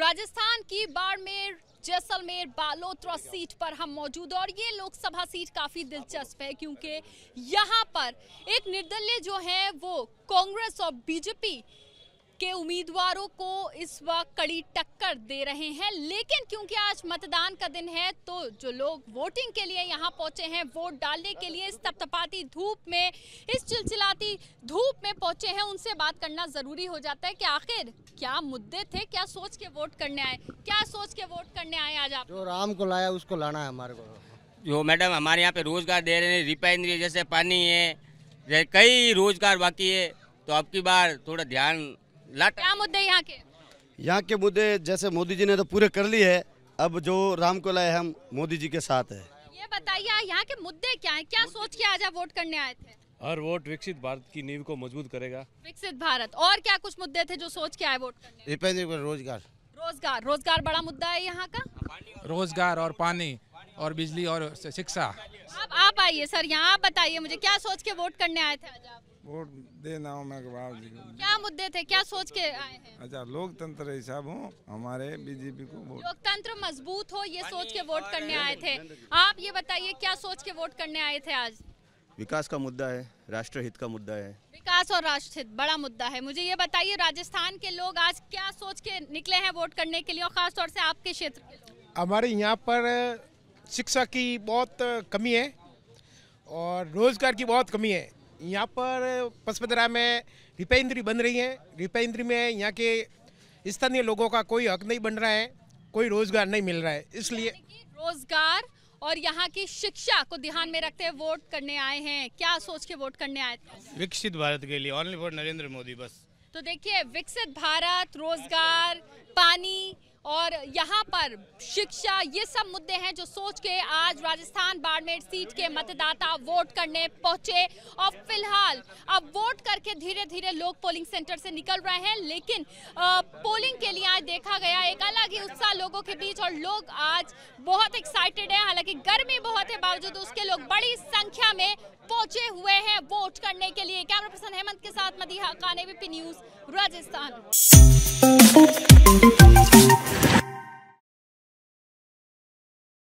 राजस्थान की बाड़मेर जैसलमेर बालोत्रा सीट पर हम मौजूद और ये लोकसभा सीट काफी दिलचस्प है क्योंकि यहाँ पर एक निर्दलीय जो है वो कांग्रेस और बीजेपी के उम्मीदवारों को इस वक्त कड़ी टक्कर दे रहे हैं लेकिन क्योंकि आज मतदान का दिन है तो जो लोग वोटिंग के लिए यहाँ पहुंचे हैं वोट डालने के लिए इस तपतपाती धूप में इस चिलचिलाती धूप पे पहुंचे हैं उनसे बात करना ज़रूरी हो जाता है कि आखिर क्या मुद्दे थे क्या सोच के वोट करने आए क्या सोच के वोट करने आए आज आप जो राम को लाया उसको लाना है हमारे को जो मैडम हमारे यहाँ पे रोजगार दे रहे हैं रिफाइनरी जैसे पानी है कई रोजगार बाकी है तो अब बार थोड़ा ध्यान ला क्या मुद्दे यहाँ के यहाँ के मुद्दे जैसे मोदी जी ने तो पूरे कर लिए है अब जो राम को लाए हम मोदी जी के साथ है ये बताइए यहाँ के मुद्दे क्या है क्या सोच के आज आप वोट करने आए थे हर वोट विकसित भारत की नींव को मजबूत करेगा विकसित भारत और क्या कुछ मुद्दे थे जो सोच के आए वोट करने रोजगार रोजगार रोजगार बड़ा मुद्दा है यहाँ का रोजगार और पानी और बिजली और शिक्षा आप आप आइए सर यहाँ आप बताइए मुझे क्या सोच के वोट करने आए थे वोट देना मैं जी क्या मुद्दे थे क्या सोच के आए हैं अच्छा लोकतंत्र हिसाब हो हमारे बीजेपी को वोट लोकतंत्र मजबूत हो ये सोच के वोट करने आए थे आप ये बताइए क्या सोच के वोट करने आए थे आज विकास का मुद्दा है राष्ट्र हित का मुद्दा है विकास और राष्ट्र हित बड़ा मुद्दा है मुझे ये बताइए राजस्थान के लोग आज क्या सोच के निकले हैं वोट करने के लिए और खासतौर से आपके क्षेत्र हमारे यहाँ पर शिक्षा की बहुत कमी है और रोजगार की बहुत कमी है यहाँ पर पसपदरा में रिपेंद्री बन रही है रिपेंद्री में यहाँ के स्थानीय लोगों का कोई हक नहीं बन रहा है कोई रोजगार नहीं मिल रहा है इसलिए रोजगार और यहाँ की शिक्षा को ध्यान में रखते हुए वोट करने आए हैं क्या सोच के वोट करने आए थे विकसित भारत के लिए ऑनली फॉर नरेंद्र मोदी बस तो देखिए विकसित भारत रोजगार पानी और यहाँ पर शिक्षा ये सब मुद्दे हैं जो सोच के आज राजस्थान बाड़मेर सीट के मतदाता वोट करने पहुंचे और फिलहाल अब वोट करके धीरे धीरे लोग पोलिंग सेंटर से निकल रहे हैं लेकिन पोलिंग के लिए आज देखा गया एक अलग ही उत्साह लोगों के बीच और लोग आज बहुत एक्साइटेड है हालांकि गर्मी बहुत है बावजूद उसके लोग बड़ी संख्या में पहुंचे हुए हैं वोट करने के लिए कैमरा पर्सन हेमंत के साथ मदीहा कानेवी न्यूज राजस्थान